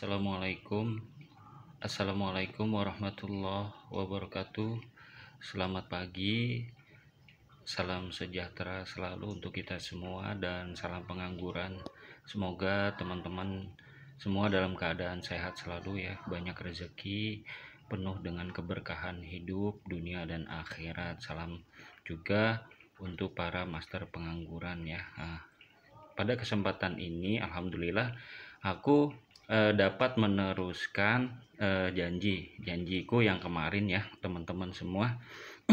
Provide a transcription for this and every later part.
Assalamualaikum Assalamualaikum warahmatullahi wabarakatuh Selamat pagi Salam sejahtera selalu untuk kita semua dan salam pengangguran Semoga teman-teman semua dalam keadaan sehat selalu ya Banyak rezeki penuh dengan keberkahan hidup dunia dan akhirat Salam juga untuk para master pengangguran ya ah, Pada kesempatan ini Alhamdulillah aku eh, dapat meneruskan eh, janji janjiku yang kemarin ya teman-teman semua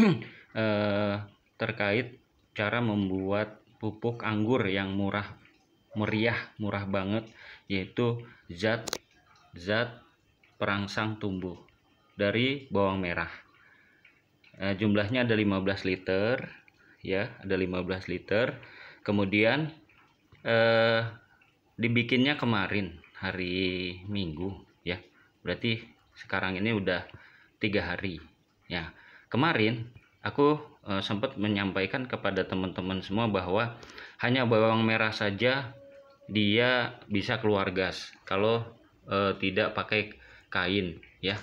eh, terkait cara membuat pupuk anggur yang murah meriah murah banget yaitu zat zat perangsang tumbuh dari bawang merah jumlahnya ada 15 liter ya ada 15 liter kemudian eh, dibikinnya kemarin hari Minggu ya berarti sekarang ini udah tiga hari ya kemarin aku e, eh, sempat menyampaikan kepada teman-teman semua bahwa hanya bawang merah saja dia bisa keluar gas kalau e, tidak pakai kain ya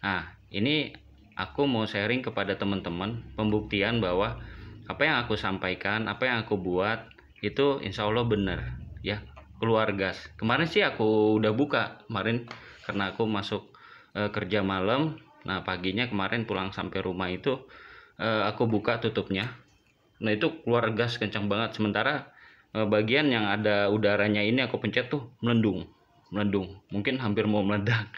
nah ini aku mau sharing kepada teman-teman pembuktian bahwa apa yang aku sampaikan apa yang aku buat itu insya Allah benar ya keluar gas kemarin sih aku udah buka kemarin karena aku masuk e, kerja malam nah paginya kemarin pulang sampai rumah itu e, aku buka tutupnya nah itu keluar gas kencang banget sementara e, bagian yang ada udaranya ini aku pencet tuh melendung melendung mungkin hampir mau meledak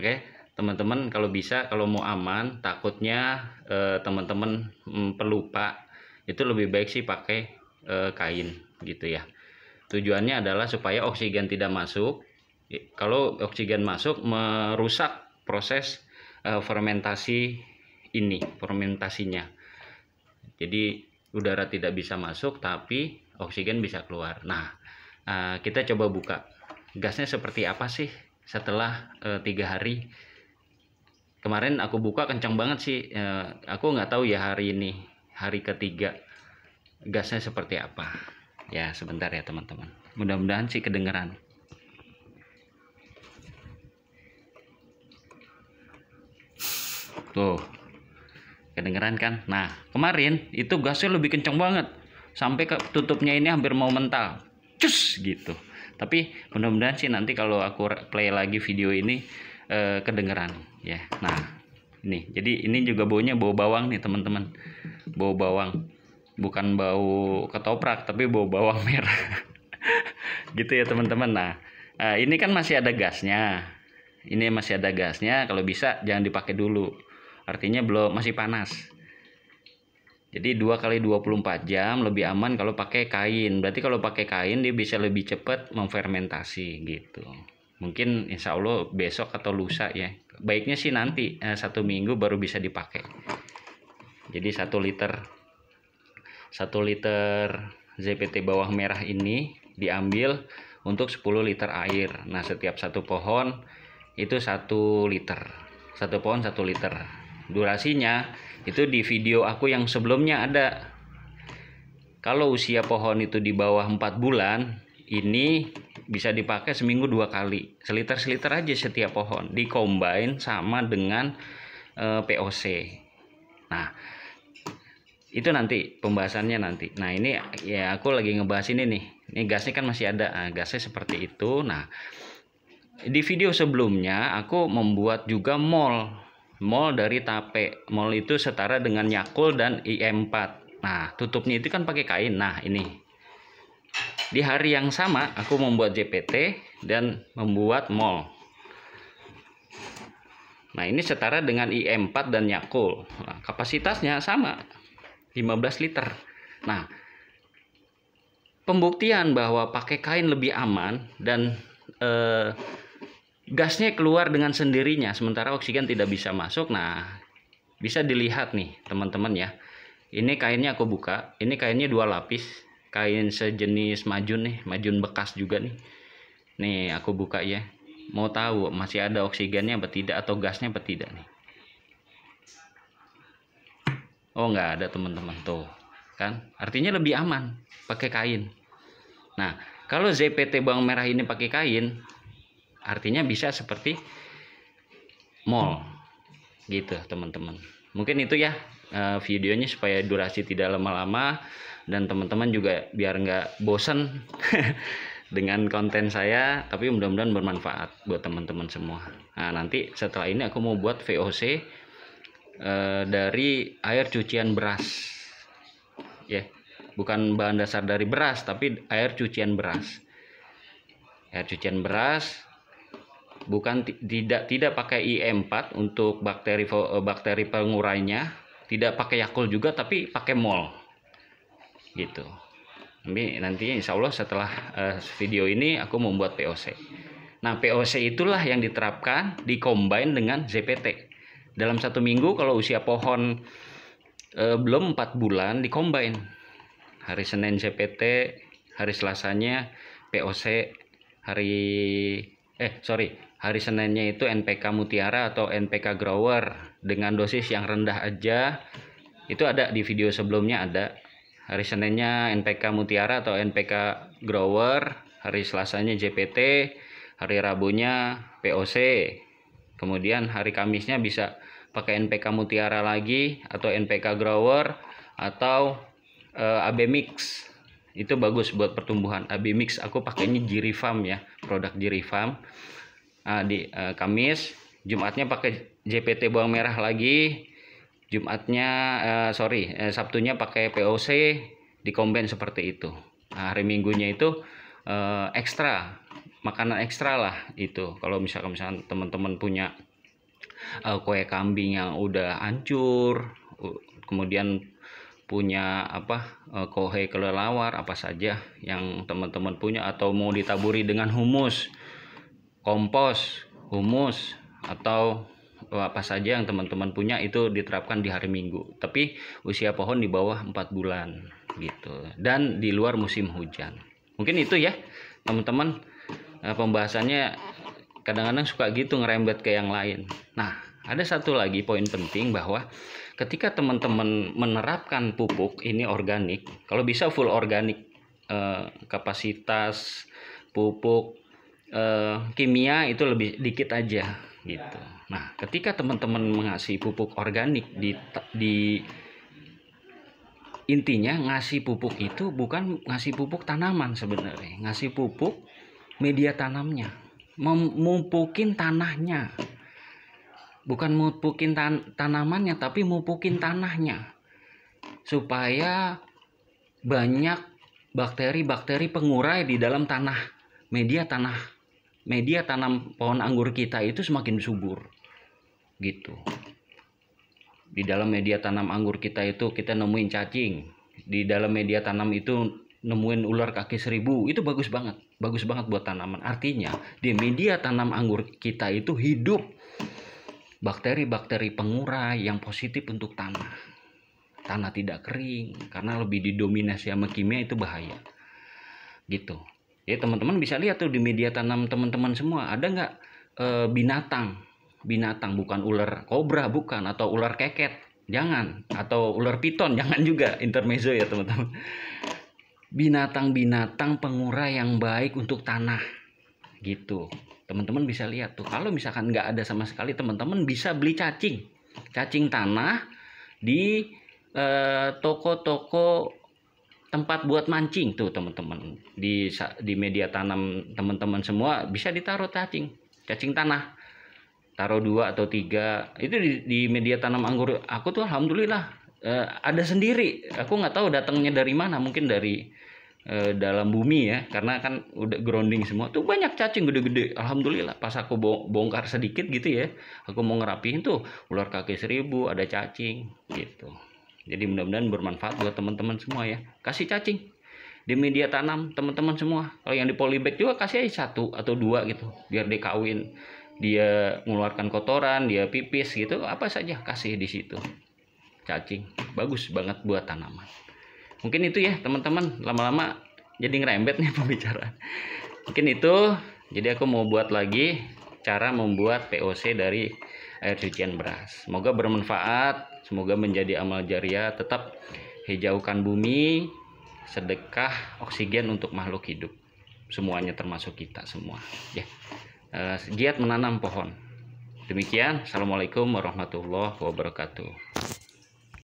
oke okay? teman-teman kalau bisa kalau mau aman takutnya teman-teman mm, pelupa itu lebih baik sih pakai eh, kain gitu ya Tujuannya adalah supaya oksigen tidak masuk. Kalau oksigen masuk merusak proses eh, fermentasi ini, fermentasinya. Jadi udara tidak bisa masuk tapi oksigen bisa keluar. Nah, eh, kita coba buka gasnya seperti apa sih setelah eh, tiga hari kemarin aku buka kencang banget sih aku nggak tahu ya hari ini hari ketiga gasnya seperti apa ya sebentar ya teman-teman mudah-mudahan sih kedengeran tuh kedengeran kan nah kemarin itu gasnya lebih kenceng banget sampai ke tutupnya ini hampir mau mental cus gitu tapi mudah-mudahan sih nanti kalau aku play lagi video ini eh, kedengeran ya nah ini jadi ini juga baunya bau bawang nih teman-teman bau bawang bukan bau ketoprak tapi bau bawang merah gitu ya teman-teman nah eh, ini kan masih ada gasnya ini masih ada gasnya kalau bisa jangan dipakai dulu artinya belum masih panas jadi dua kali 24 jam lebih aman kalau pakai kain. Berarti kalau pakai kain dia bisa lebih cepat memfermentasi gitu. Mungkin insya Allah besok atau lusa ya. Baiknya sih nanti eh, satu minggu baru bisa dipakai. Jadi satu liter 1 liter ZPT bawah merah ini diambil untuk 10 liter air. Nah, setiap satu pohon itu 1 liter. Satu pohon 1 liter. Durasinya itu di video aku yang sebelumnya ada. Kalau usia pohon itu di bawah 4 bulan, ini bisa dipakai seminggu dua kali. Seliter-seliter aja setiap pohon. Dikombain sama dengan e, eh, POC. Nah, itu nanti pembahasannya nanti nah ini ya aku lagi ngebahas ini nih ini gasnya kan masih ada nah, gasnya seperti itu nah di video sebelumnya aku membuat juga mol mol dari tape mol itu setara dengan yakul dan im4 nah tutupnya itu kan pakai kain nah ini di hari yang sama aku membuat jpt dan membuat mol. Nah ini setara dengan IM4 dan Yakul. Nah, kapasitasnya sama. 15 liter. Nah, pembuktian bahwa pakai kain lebih aman dan eh, gasnya keluar dengan sendirinya sementara oksigen tidak bisa masuk. Nah, bisa dilihat nih teman-teman ya. Ini kainnya aku buka, ini kainnya dua lapis, kain sejenis majun nih, majun bekas juga nih. Nih, aku buka ya. Mau tahu masih ada oksigennya apa tidak atau gasnya apa tidak nih oh nggak ada teman-teman tuh kan artinya lebih aman pakai kain nah kalau ZPT bawang merah ini pakai kain artinya bisa seperti mall gitu teman-teman mungkin itu ya eh, videonya supaya durasi tidak lama-lama dan teman-teman juga biar nggak bosan dengan konten saya tapi mudah-mudahan bermanfaat buat teman-teman semua nah nanti setelah ini aku mau buat VOC Eh, dari air cucian beras ya yeah. bukan bahan dasar dari beras tapi air cucian beras air cucian beras bukan tidak tidak pakai IM4 untuk bakteri eh, bakteri pengurainya tidak pakai Yakult juga tapi pakai mol gitu tapi nanti insya Allah setelah uh, video ini aku membuat POC. Nah POC itulah yang diterapkan di dengan ZPT. Dalam satu minggu kalau usia pohon eh, belum 4 bulan dikombain. Hari Senin CPT, hari Selasanya POC, hari eh sorry hari Seninnya itu NPK Mutiara atau NPK Grower dengan dosis yang rendah aja itu ada di video sebelumnya ada hari Seninnya NPK Mutiara atau NPK Grower hari Selasanya JPT hari Rabunya POC Kemudian hari Kamisnya bisa pakai NPK Mutiara lagi atau NPK Grower atau e, eh, AB Mix. Itu bagus buat pertumbuhan. AB Mix aku pakainya Jirifam ya, produk Jirifam Nah, di e, Kamis, Jumatnya pakai JPT bawang merah lagi. Jumatnya eh, sorry, Sabtunya pakai POC di komben seperti itu. Nah, hari Minggunya itu eh, ekstra makanan ekstra lah itu kalau misalkan misalkan teman-teman punya uh, kue kambing yang udah hancur kemudian punya apa eh, kohe kelelawar apa saja yang teman-teman punya atau mau ditaburi dengan humus kompos humus atau eh, apa saja yang teman-teman punya itu diterapkan di hari Minggu tapi usia pohon di bawah 4 bulan gitu dan di luar musim hujan mungkin itu ya teman-teman Eh, pembahasannya kadang-kadang suka gitu ngerembet ke yang lain. Nah, ada satu lagi poin penting bahwa ketika teman-teman menerapkan pupuk ini organik, kalau bisa full organik eh, kapasitas pupuk eh, kimia itu lebih dikit aja gitu. Nah, ketika teman-teman mengasih pupuk organik di di intinya ngasih pupuk itu bukan ngasih pupuk tanaman sebenarnya, ngasih pupuk media tanamnya memupukin tanahnya bukan mupukin tan tanamannya tapi mupukin tanahnya supaya banyak bakteri-bakteri pengurai di dalam tanah media tanah media tanam pohon anggur kita itu semakin subur gitu di dalam media tanam anggur kita itu kita nemuin cacing di dalam media tanam itu nemuin ular kaki seribu itu bagus banget bagus banget buat tanaman artinya di media tanam anggur kita itu hidup bakteri-bakteri pengurai yang positif untuk tanah tanah tidak kering karena lebih didominasi sama kimia itu bahaya gitu ya teman-teman bisa lihat tuh di media tanam teman-teman semua ada nggak e, binatang binatang bukan ular kobra bukan atau ular keket jangan atau ular piton jangan juga intermezzo ya teman-teman binatang-binatang pengurai yang baik untuk tanah gitu teman-teman bisa lihat tuh kalau misalkan nggak ada sama sekali teman-teman bisa beli cacing cacing tanah di eh, toko-toko eh, tempat buat mancing tuh teman-teman di di media tanam teman-teman semua bisa ditaruh cacing cacing tanah taruh dua atau tiga itu di, di media tanam anggur aku tuh alhamdulillah uh, ada sendiri aku nggak tahu datangnya dari mana mungkin dari uh, dalam bumi ya karena kan udah grounding semua tuh banyak cacing gede-gede alhamdulillah pas aku bongkar sedikit gitu ya aku mau ngerapihin tuh ular kaki seribu ada cacing gitu jadi mudah-mudahan bermanfaat buat teman-teman semua ya kasih cacing di media tanam teman-teman semua kalau yang di polybag juga kasih aja satu atau dua gitu biar dikawin dia mengeluarkan kotoran dia pipis gitu apa saja kasih di situ cacing bagus banget buat tanaman mungkin itu ya teman-teman lama-lama jadi ngerembet nih pembicaraan mungkin itu jadi aku mau buat lagi cara membuat POC dari air cucian beras semoga bermanfaat semoga menjadi amal jariah tetap hijaukan bumi sedekah oksigen untuk makhluk hidup semuanya termasuk kita semua ya eh, giat menanam pohon demikian assalamualaikum warahmatullahi wabarakatuh